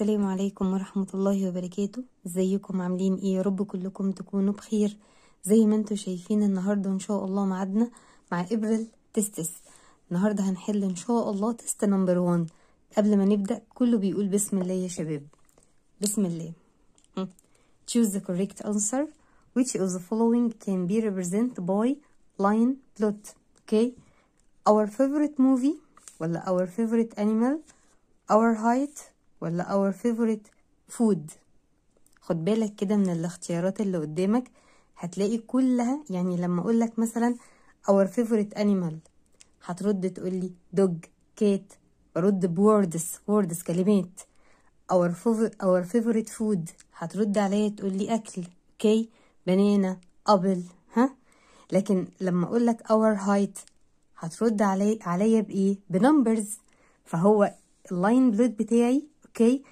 السلام عليكم ورحمة الله وبركاته ازيكم عاملين ايه يا رب كلكم تكونوا بخير زي ما انتم شايفين النهاردة ان شاء الله معدنا مع ابريل تستس النهاردة هنحل ان شاء الله تست نمبر وان قبل ما نبدأ كله بيقول بسم الله يا شباب بسم الله hmm. choose the correct answer which of the following can be represented by line plot okay our favorite movie ولا our favorite animal our height ولا our favorite food خد بالك كده من الاختيارات اللي قدامك هتلاقي كلها يعني لما اقول لك مثلا our favorite animal هترد تقول لي dog كات برد بوردس ووردس كلمات our favorite our favorite food هترد عليا تقول لي اكل كي بنانا ابل ها لكن لما اقول لك our height هترد علي عليا بايه بنمبرز فهو اللاين بلود بتاعي اوكي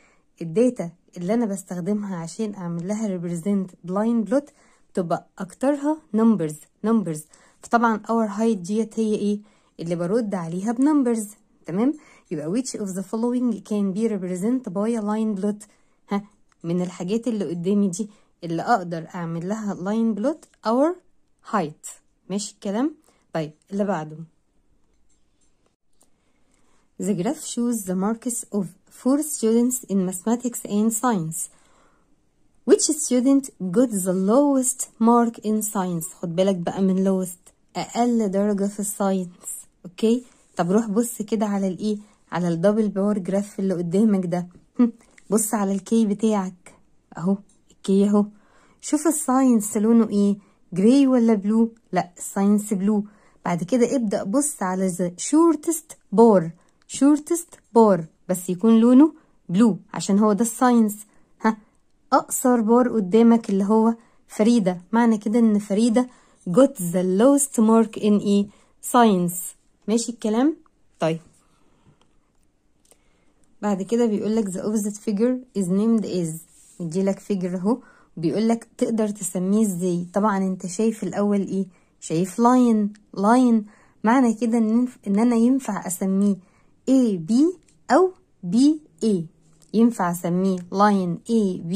الداتا اللي انا بستخدمها عشان اعمل لها ريبريزنت بلايند بلوت تبقى اكترها نمبرز نمبرز فطبعا اور هايت ديت هي ايه اللي برد عليها بنمبرز تمام يبقى which of the following can be represented by a line plot ها من الحاجات اللي قدامي دي اللي اقدر اعمل لها line plot our height ماشي الكلام طيب اللي بعده The graph shows the marks of four students in mathematics and science. Which student got the lowest mark in science؟ خد بالك بقى من lowest أقل درجة في الساينس أوكي؟ طب روح بص كده على إيه؟ على الدبل باور جراف اللي قدامك ده بص على الكي بتاعك أهو الكي أهو شوف الساينس لونه إيه؟ جراي ولا بلو؟ لأ الساينس بلو بعد كده ابدأ بص على the shortest bar شورتست بار بس يكون لونه بلو عشان هو ده الساينس ها أقصر بار قدامك اللي هو فريدة معنى كده إن فريدة got the lowest mark in e science ماشي الكلام طيب بعد كده بيقولك the opposite figure is named يجي يديلك figure اهو بيقولك تقدر تسميه ازاي طبعا انت شايف الاول ايه شايف لاين لاين معنى كده ان, ان انا ينفع اسميه B أو A ينفع أسميه لاين B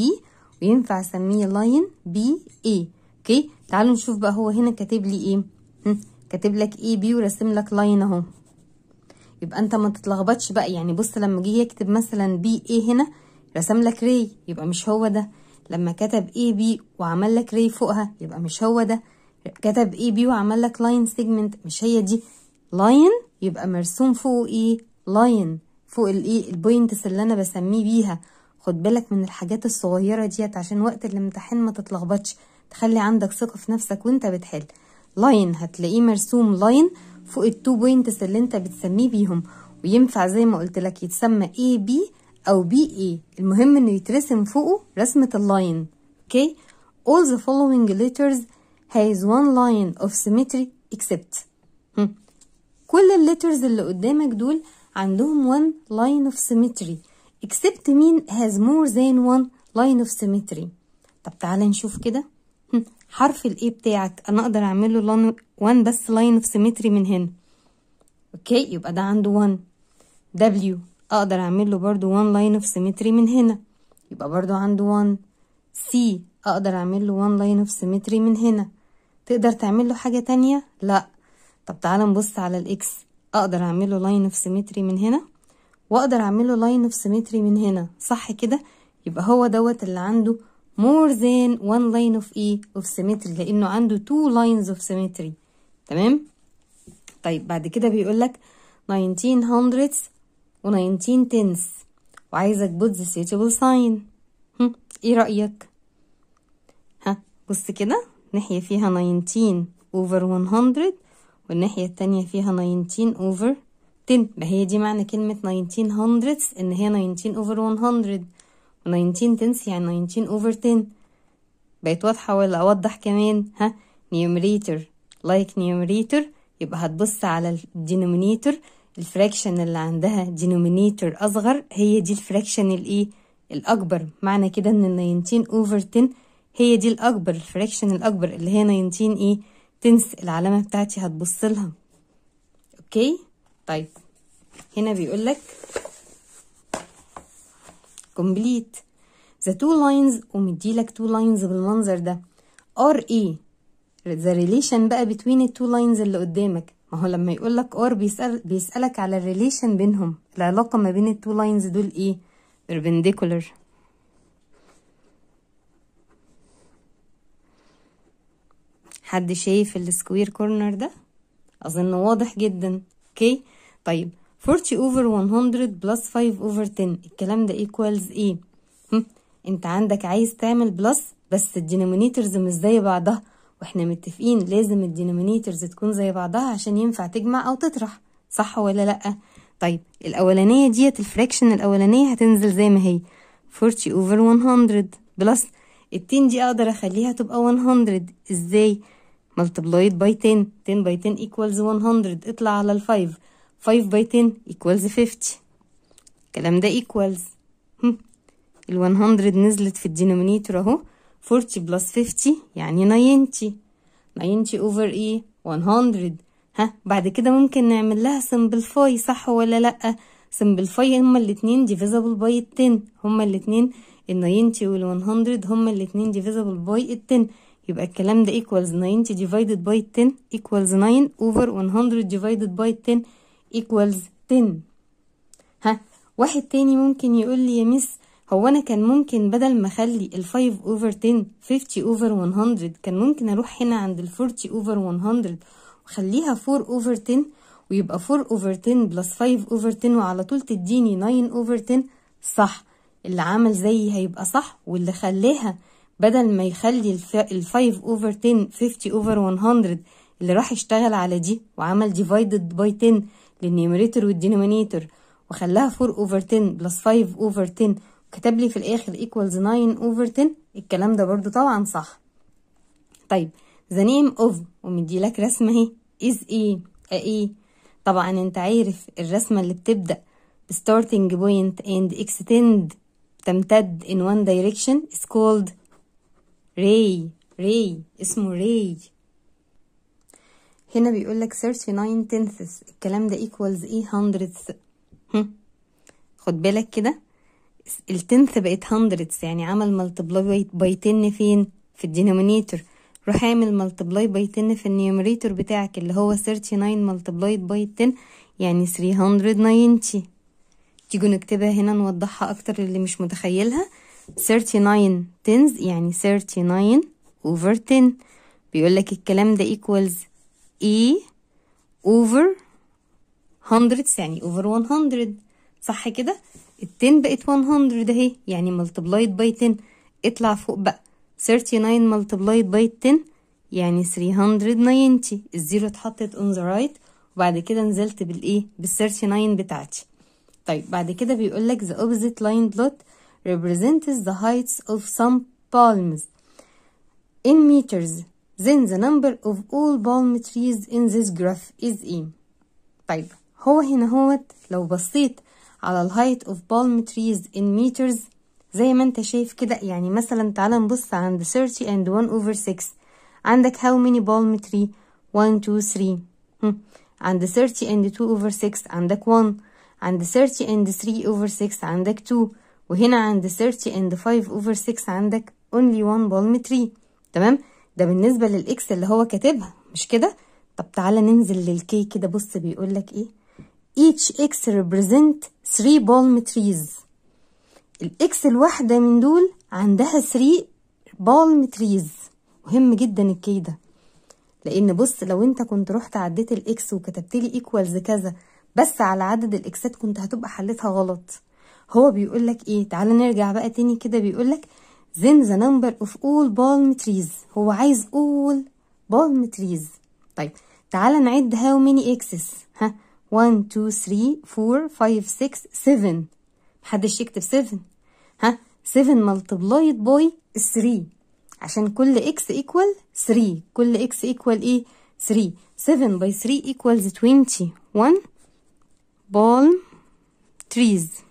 وينفع أسميه لاين A أوكي تعالوا نشوف بقى هو هنا كاتب لي إيه كاتب لك B ورسم لك لاين أهو يبقى أنت ما تتلخبطش بقى يعني بص لما جه يكتب مثلا BA هنا رسم لك ري يبقى مش هو ده لما كتب اي بي وعمل لك ري فوقها يبقى مش هو ده كتب اي بي وعمل لك لاين سيجمنت مش هي دي لاين يبقى مرسوم فوقه ايه لاين فوق الايه e، البوينتس اللي انا بسميه بيها خد بالك من الحاجات الصغيره ديت عشان وقت الامتحان ما تتلخبطش تخلي عندك ثقه في نفسك وانت بتحل لاين هتلاقيه مرسوم لاين فوق التو بوينتس اللي انت بتسميه بيهم وينفع زي ما قلت لك يتسمى اي بي او بي اي e. المهم انه يترسم فوقه رسمه اللاين اوكي okay? all the following letters has one line of symmetry except كل الليترز اللي قدامك دول عندهم one line of symmetry except mean has more than one line of symmetry طب تعالى نشوف كده حرف A بتاعك انا اقدر اعمل له one بس line of symmetry من هنا اوكي يبقى ده عنده one W اقدر اعمل له برضو one line of symmetry من هنا يبقى برضو عنده one C اقدر اعمل له one line of symmetry من هنا تقدر تعمل له حاجة تانية لا طب تعالى نبص على الاكس اقدر اعمله لاين اوف سيمتري من هنا واقدر اعمله لاين اوف سيمتري من هنا صح كده يبقى هو دوت اللي عنده مور ذان one لاين اوف اي اوف سيمتري لانه عنده two لاينز اوف سيمتري تمام طيب بعد كده بيقول لك 1900 و 1910 وعايزك put the suitable sign ايه رأيك ها بص كده ناحية فيها 19 over 100 والناحية التانية فيها 19 over 10 ما هي دي معنى كلمة 19 hundredths ان هي 19 over 100 و 19 tenths يعني 19 over 10 بقت واضحة ولا أوضح كمان ها numerator like numerator يبقى هتبص على الدينومينيتور الفراكشن اللي عندها دينومينيتور أصغر هي دي الفراكشن الإيه الأكبر معنى كده إن 19 over 10 هي دي الأكبر الفراكشن الأكبر اللي هي 19 إيه تنسى العلامة بتاعتي هتبص لها اوكي طيب هنا بيقول لك كومبليت ذا تو لاينز ومديلك تو لاينز بالمنظر ده ار اي ذا ريليشن بقى بتوين التو لاينز اللي قدامك ما هو لما يقول لك ار بيسأل بيسألك على الريليشن بينهم العلاقة ما بين التو لاينز دول ايه perpendicular حد شايف السكوير كورنر ده اظن واضح جدا اوكي طيب 40 over 100 plus 5 over 10 الكلام ده ايكوالز ايه انت عندك عايز تعمل بلس بس الدينومينيتورز مش زي بعضها واحنا متفقين لازم الدينومينيتورز تكون زي بعضها عشان ينفع تجمع او تطرح صح ولا لا طيب الاولانيه ديت الفراكشن الاولانيه هتنزل زي ما هي 40 over 100 بلس التين دي اقدر اخليها تبقى 100 ازاي multiply it by 10 10 by 10 equals 100 اطلع على ال 5 5 by 10 equals 50 الكلام ده equals ال 100 نزلت في الدينومينيتور اهو 40 plus 50 يعني 90 90 over ايه e 100 ها بعد كده ممكن نعمل لها simplify صح ولا لأ simplify هما الاتنين divisible by 10 هما الاتنين ال 90 وال 100 هما الاتنين divisible by 10 يبقى الكلام ده equals 90 divided by 10 equals 9 over 100 divided by 10 equals 10 ها واحد تاني ممكن يقول لي يا مس هو انا كان ممكن بدل ما اخلي ال 5 over 10 50 over 100 كان ممكن اروح هنا عند ال 40 over 100 وخليها 4 over 10 ويبقى 4 over 10 plus 5 over 10 وعلى طول تديني 9 over 10 صح اللي عمل زيي هيبقى صح واللي خلاها بدل ما يخلي ال 5 over 10 50 over 100 اللي راح يشتغل على دي وعمل divided by 10 للنيوميريتور والدينومينيتور وخلاها 4 over 10 بلس 5 over 10 وكتب لي في الاخر equals 9 over 10 الكلام ده برضو طبعا صح طيب the name of ومدي لك رسمه اهي از ايه ايه طبعا انت عارف الرسمه اللي بتبدا starting point and extend تمتد in one direction is called ري ري اسمه ري هنا بيقول لك 39 tenths الكلام ده equals ايه hundredths خد بالك كده التنث بقت hundredths يعني عمل multiply باي 10 فين في الدينومينيتور روح اعمل ملتبلاي باي 10 في النيومريتور بتاعك اللي هو 39 ملتبلاي باي 10 يعني 390 تيجوا نكتبها هنا نوضحها اكتر اللي مش متخيلها 39 تنز يعني 39 over 10 بيقول لك الكلام ده equals E over 100 يعني over 100 صح كده ال 10 بقت 100 اهي يعني multiplied by 10 اطلع فوق بقى 39 multiplied by 10 يعني 390 الزيرو اتحطت on the right وبعد كده نزلت بالايه بال 39 e، بتاعتي طيب بعد كده بيقول لك the opposite line plot represents the heights of some palms in meters. Then the number of all palm trees in this graph is E. طيب هو هنا هوت لو بصيت على height of palm trees in meters زي ما انت شايف كده يعني مثلا تعال نبص عند 30 and 1 over 6 عندك how many palm tree 1 2 3 عند 30 and 2 over 6 عندك 1 عند 30 and 3 over 6 عندك 2 وهنا عند 30 and 5 over 6 عندك only one palm tree تمام ده بالنسبة للإكس اللي هو كاتبها مش كده طب تعالى ننزل للكي كده بص بيقول لك إيه each x represent 3 palm trees الإكس الواحدة من دول عندها 3 palm trees مهم جدا الكي ده لأن بص لو أنت كنت رحت عديت الإكس وكتبت لي إيكوالز كذا بس على عدد الإكسات كنت هتبقى حلتها غلط هو بيقول لك ايه تعال نرجع بقى تاني كده بيقول لك then the number of all palm trees هو عايز all palm trees طيب تعال نعد how many x's ها 1 2 3 4 5 6 7 محدش يكتب 7 ها 7 multiplied by 3 عشان كل x equal 3 كل x equal ايه 3 7 by 3 equals 21 palm trees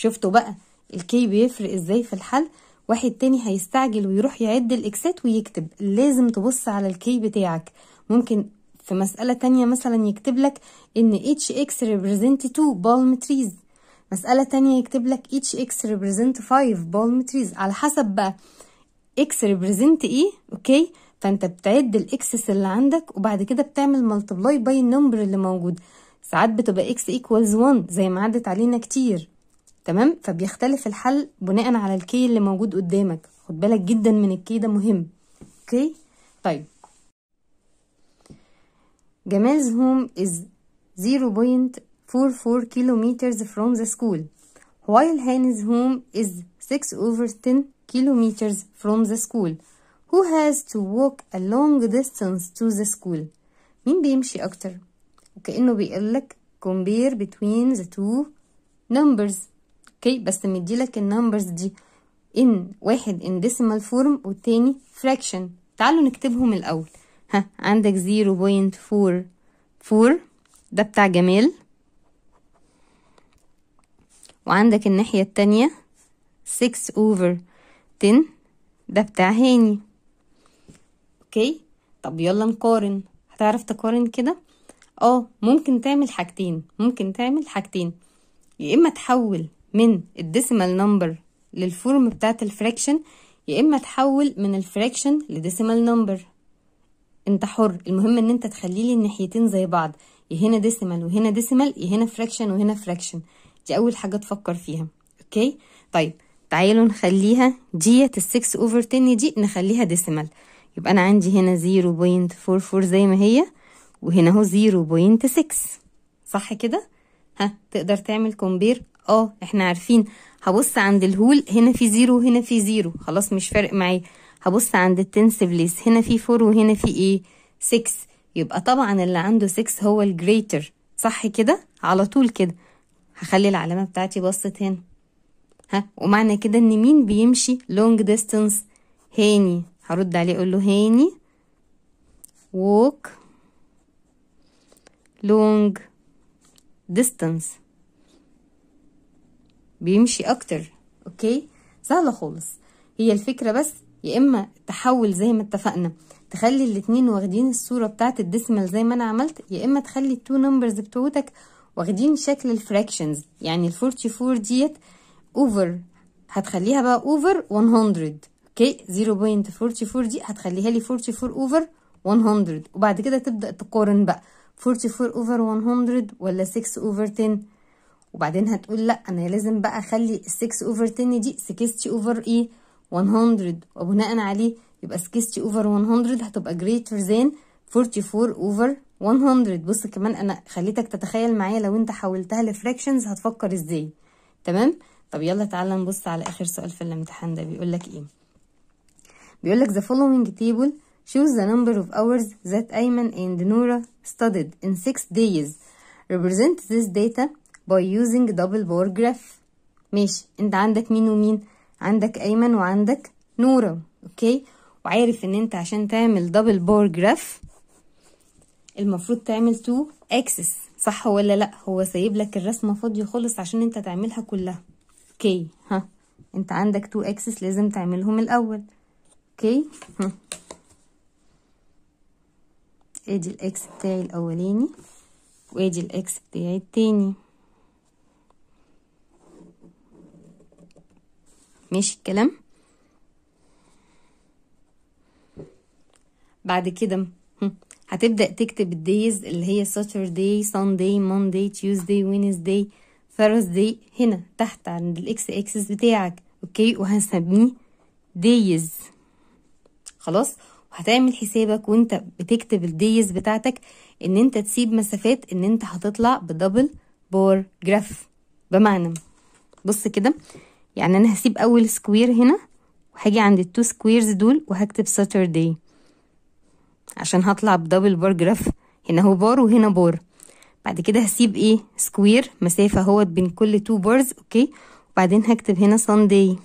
شفتوا بقى الكي بيفرق ازاي في الحل واحد تاني هيستعجل ويروح يعد الاكسات ويكتب لازم تبص على الكي بتاعك ممكن في مسألة تانية مثلا يكتب لك ان اكس ريبريزنت 2 بالم تريز مسألة تانية يكتب لك اكس ريبريزنت 5 بالم تريز على حسب بقى اكس ريبريزنت ايه اوكي فانت بتعد الاكسس اللي عندك وبعد كده بتعمل ملتبلاي باي النمبر اللي موجود ساعات بتبقى اكس ايكوالز 1 زي ما عدت علينا كتير تمام فبيختلف الحل بناء على الكي اللي موجود قدامك خد بالك جدا من الكي ده مهم اوكي طيب جمال's home is 0.44 kilometers from the school while Hannah's home is 6 over 10 kilometers from the school who has to walk a long distance to the school مين بيمشي أكتر وكأنه بيقولك compare between the two numbers اوكي بس مديلك النمبرز دي ان واحد ان ديسيمال فورم والتاني فراكشن تعالوا نكتبهم الاول ها عندك 0.44 ده بتاع جمال وعندك الناحية التانية 6 over 10 ده بتاع هاني اوكي طب يلا نقارن هتعرف تقارن كده اه ممكن تعمل حاجتين ممكن تعمل حاجتين يا اما تحول من الديسيمال نمبر للفورم بتاعت الفراكشن يا اما تحول من الفراكشن لديسيمال نمبر انت حر المهم ان انت تخلي لي الناحيتين زي بعض يا هنا ديسيمال وهنا ديسيمال يا هنا فراكشن وهنا فراكشن دي اول حاجه تفكر فيها اوكي طيب تعالوا نخليها ديت ال 6 اوفر 10 دي نخليها ديسيمال يبقى انا عندي هنا 0.44 زي ما هي وهنا اهو 0.6 صح كده ها تقدر تعمل كومبير اه احنا عارفين هبص عند الهول هنا في زيرو وهنا في زيرو خلاص مش فارق معايا هبص عند التنس ليس هنا في فور وهنا في ايه سكس يبقى طبعا اللي عنده سكس هو الجريتر صح كده على طول كده هخلي العلامه بتاعتي بصت هنا ها ومعنى كده ان مين بيمشي لونج ديستانس هاني هرد عليه اقول له هاني ووك لونج distance بيمشي اكتر اوكي سهله خالص هي الفكره بس يا اما تحول زي ما اتفقنا تخلي الاتنين واخدين الصوره بتاعه الديسمال زي ما انا عملت يا اما تخلي التو نمبرز بتوعتك واخدين شكل الفراكشنز يعني ال 44 ديت اوفر هتخليها بقى اوفر 100 اوكي 0.44 دي هتخليها لي 44 اوفر 100 وبعد كده تبدا تقارن بقى 44 اوفر 100 ولا 6 اوفر 10 وبعدين هتقول لا انا لازم بقى اخلي 6 اوفر 10 دي 60 اوفر ايه 100 وبناء عليه يبقى 60 اوفر 100 هتبقى greater than 44 اوفر 100 بص كمان انا خليتك تتخيل معايا لو انت حولتها لفراكشنز هتفكر ازاي تمام طب يلا تعالى نبص على اخر سؤال في الامتحان ده بيقول لك ايه بيقول لك the following table shows the number of hours that Ayman and Nora studied in 6 days represent this data by using double bar graph ماشي انت عندك مين ومين عندك ايمن وعندك نورة اوكي وعارف ان انت عشان تعمل double bar graph المفروض تعمل تو اكسس صح ولا لا هو سايب لك الرسمه فاضيه خالص عشان انت تعملها كلها اوكي ها انت عندك تو اكسس لازم تعملهم الاول اوكي ها ادي الاكس بتاعي الاولاني وادي الاكس بتاعي التاني ماشي الكلام بعد كده هتبدأ تكتب الدايز اللي هي Saturday, Sunday, Monday, Tuesday, Wednesday, Thursday هنا تحت عند الاكس اكسس بتاعك اوكي وهنسميه دايز خلاص وهتعمل حسابك وانت بتكتب الدايز بتاعتك ان انت تسيب مسافات ان انت هتطلع بدبل بور جراف بمعنى بص كده يعني أنا هسيب أول سكوير هنا وهاجي عند التو سكويرز دول وهكتب ساتردي عشان هطلع بدبل بار جراف هنا هو بار وهنا بار بعد كده هسيب ايه سكوير مسافة اهوت بين كل تو بارز اوكي وبعدين هكتب هنا ساندي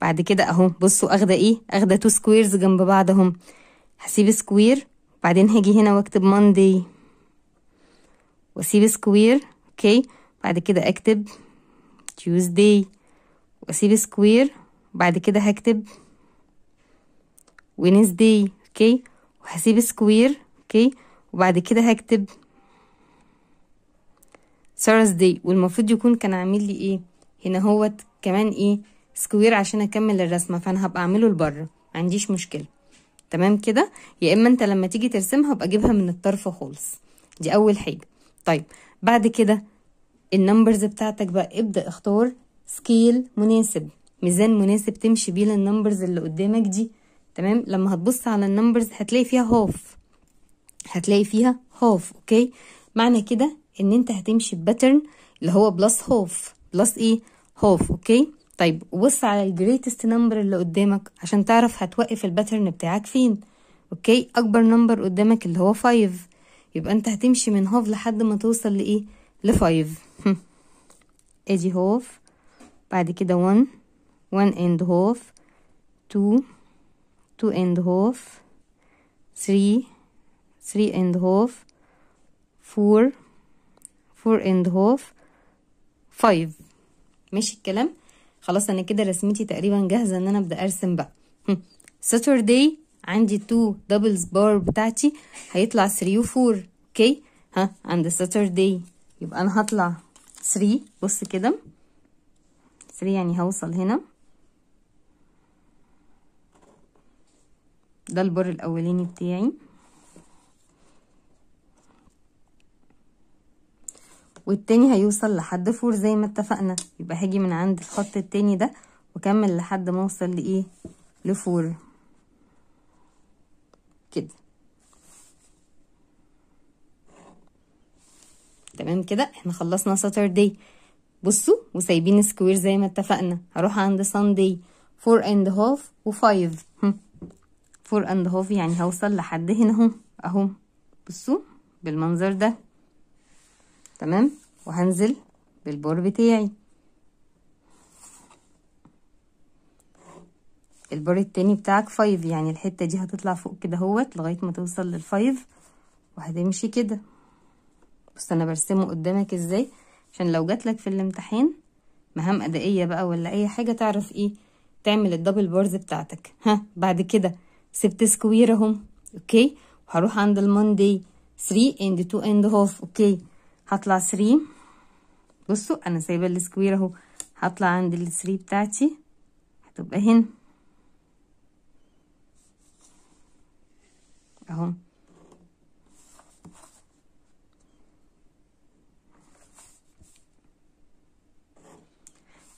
بعد كده اهو بصوا اخده ايه اخده تو سكويرز جنب بعض اهم هسيب سكوير بعدين هاجي هنا واكتب ماندي واسيب سكوير اوكي بعد كده اكتب Tuesday واسيب سكوير بعد كده هكتب Wednesday اوكي وهسيب سكوير اوكي وبعد كده هكتب Thursday والمفروض يكون كان عامل لي ايه هنا هوت كمان ايه سكوير عشان اكمل الرسمه فانا هبقى اعمله لبره عنديش مشكله تمام كده يا اما انت لما تيجي ترسمها ابقى جيبها من الطرف خالص دي اول حاجه طيب بعد كده النمبرز بتاعتك بقى ابدأ اختار سكيل مناسب ميزان مناسب تمشي بيه للنمبرز اللي قدامك دي تمام لما هتبص على النمبرز هتلاقي فيها هاف هتلاقي فيها هاف اوكي معنى كده ان انت هتمشي باترن اللي هو بلس هاف بلس ايه هاف اوكي طيب بص على الجريتست نمبر اللي قدامك عشان تعرف هتوقف الباترن بتاعك فين اوكي اكبر نمبر قدامك اللي هو 5 يبقى انت هتمشي من هاف لحد ما توصل لايه ل 5 ادي هوف بعد كده one one اند هوف two two اند هوف three three اند هوف four four اند هوف five ماشي الكلام خلاص انا كده رسمتي تقريبا جاهزه ان انا ابدا ارسم بقى ساتردي عندي تو دبلز بار بتاعتي هيطلع 3 و 4 اوكي ها عند ساتردي يبقى انا هطلع 3 بص كده 3 يعني هوصل هنا ده البر الاولاني بتاعي والتاني هيوصل لحد فور زي ما اتفقنا يبقى هاجي من عند الخط التاني ده واكمل لحد ما اوصل لايه لفور كده تمام كده احنا خلصنا ساتردي بصوا وسايبين سكوير زي ما اتفقنا هروح عند ساندي فور اند هاف وفايف فور اند هاف يعني هوصل لحد هنا اهو اهو بصوا بالمنظر ده تمام وهنزل بالبور بتاعي البار التاني بتاعك فايف يعني الحتة دي هتطلع فوق كده اهوت لغاية ما توصل للفايف وهتمشي كده بس انا برسمه قدامك ازاي عشان لو جاتلك في الامتحان مهام ادائيه بقى ولا اي حاجه تعرف ايه تعمل الدبل بارز بتاعتك ها بعد كده سبت سكوير اهم اوكي وهروح عند الموندي 3 اند 2 اند هاف اوكي هطلع 3 بصوا انا سايبه السكوير اهو هطلع عند ال 3 بتاعتي هتبقى هنا اهو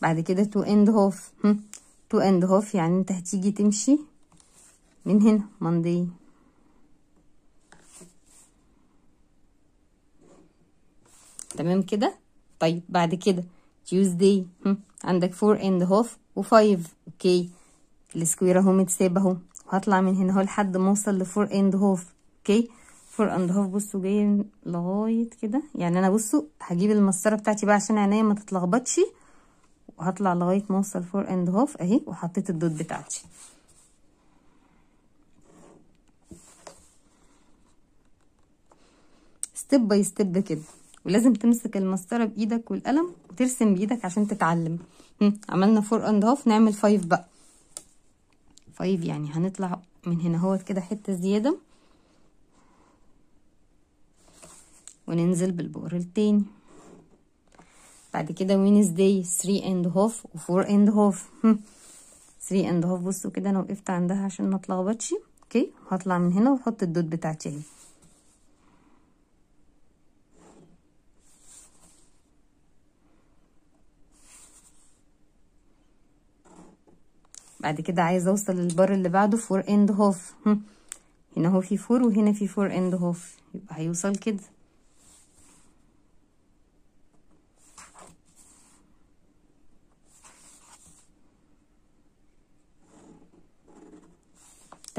بعد كده تو اند هوف تو اند هوف يعني انت هتيجي تمشي من هنا مندي تمام كده طيب بعد كده تيوزدي عندك فور اند هوف وفايف اوكي السكوير اهو متساب اهو وهطلع من هنا اهو لحد ما اوصل لفور اند هوف اوكي فور اند هاف بصوا جاي لغايه كده يعني انا بصوا هجيب المسطره بتاعتي بقى عشان عينيا ما تتلخبطش وهطلع لغايه ما اوصل فور اند هاف اهي وحطيت الدوت بتاعتي ستيب باي ستيب كده ولازم تمسك المسطره بايدك والقلم وترسم بايدك عشان تتعلم عملنا فور اند هاف نعمل فايف بقى فايف يعني هنطلع من هنا اهوت كده حته زياده وننزل بالبؤر التاني بعد كده وينزداي 3 اند هاف و 4 اند هاف 3 اند هاف بصوا كده انا وقفت عندها عشان ما اتلخبطش اوكي هطلع من هنا واحط الدوت بتاعتي اهي بعد كده عايزه اوصل للبر اللي بعده 4 اند هاف هنا هو في 4 وهنا في 4 اند هاف يبقى هيوصل كده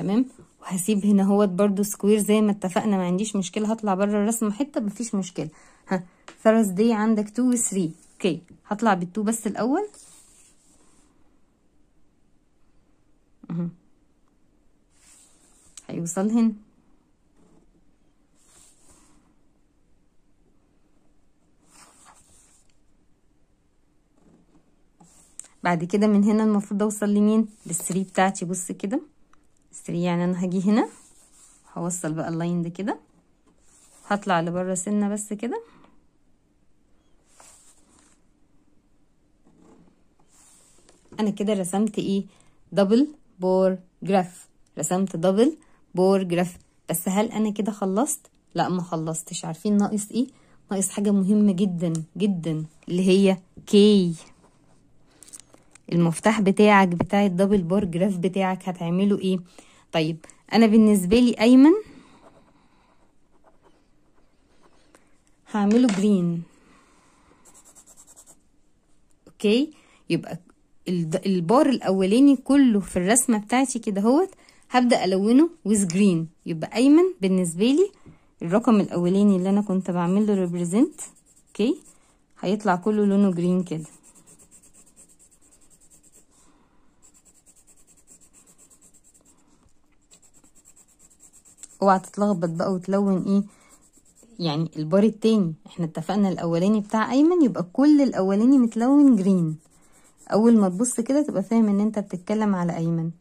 تمام وهسيب هنا اهوت برده سكوير زي ما اتفقنا ما عنديش مشكله هطلع بره الرسمه حته مفيش مشكله ها دي عندك 2 و 3 اوكي هطلع بال2 بس الاول هيوصل هنا بعد كده من هنا المفروض اوصل لمين للثري بتاعتي بص كده يعني انا هاجي هنا هوصل بقى اللاين ده كده هطلع لبره سنه بس كده انا كده رسمت ايه دبل بور جراف رسمت دبل بور جراف بس هل انا كده خلصت لا ما خلصتش عارفين ناقص ايه ناقص حاجه مهمه جدا جدا اللي هي كي المفتاح بتاعك بتاع الدبل بور جراف بتاعك هتعمله ايه طيب انا بالنسبة لي ايمن هعمله جرين اوكي يبقى البار الاولاني كله في الرسمة بتاعتي كده هوت هبدأ الونه with green يبقى ايمن بالنسبة لي الرقم الاولاني اللي انا كنت بعمله ريبريزنت represent اوكي هيطلع كله لونه جرين كده اوعى تتلخبط بقى وتلون ايه يعني البار التاني احنا اتفقنا الاولاني بتاع ايمن يبقى كل الاولاني متلون جرين اول ما تبص كده تبقى فاهم ان انت بتتكلم على ايمن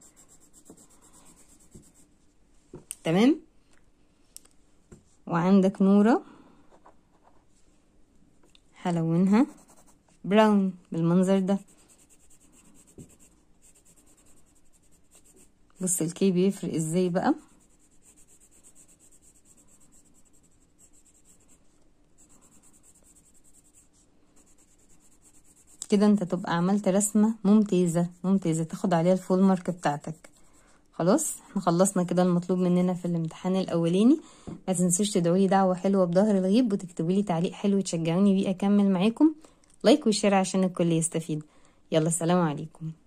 تمام وعندك نوره هلونها براون بالمنظر ده بص الكي بيفرق ازاي بقى كده انت تبقى عملت رسمة ممتازة ممتازة تاخد عليها الفول مارك بتاعتك خلاص احنا خلصنا كده المطلوب مننا في الامتحان الاولاني ما تنسوش تدعولي دعوة حلوة بظهر الغيب وتكتبولي تعليق حلو تشجعوني بيه اكمل معاكم لايك وشير عشان الكل يستفيد يلا سلام عليكم